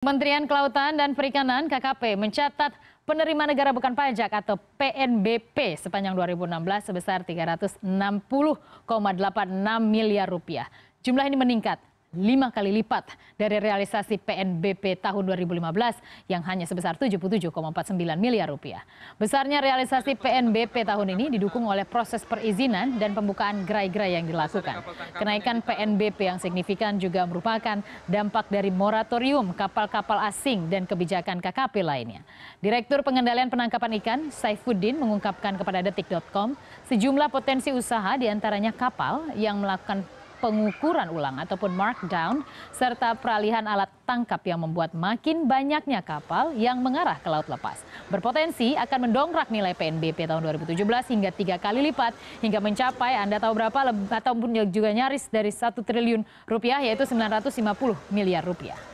Kementerian Kelautan dan Perikanan KKP mencatat penerima negara bukan pajak atau PNBP sepanjang 2016 sebesar 360,86 miliar rupiah. Jumlah ini meningkat lima kali lipat dari realisasi PNBP tahun 2015 yang hanya sebesar 77,49 miliar rupiah. Besarnya realisasi PNBP tahun ini didukung oleh proses perizinan dan pembukaan gerai-gerai yang dilakukan. Kenaikan PNBP yang signifikan juga merupakan dampak dari moratorium kapal-kapal asing dan kebijakan KKP lainnya. Direktur Pengendalian Penangkapan Ikan, Saifuddin, mengungkapkan kepada detik.com sejumlah potensi usaha diantaranya kapal yang melakukan pengukuran ulang ataupun markdown, serta peralihan alat tangkap yang membuat makin banyaknya kapal yang mengarah ke laut lepas. Berpotensi akan mendongkrak nilai PNBP tahun 2017 hingga tiga kali lipat, hingga mencapai Anda tahu berapa, ataupun juga nyaris dari satu triliun rupiah, yaitu 950 miliar rupiah.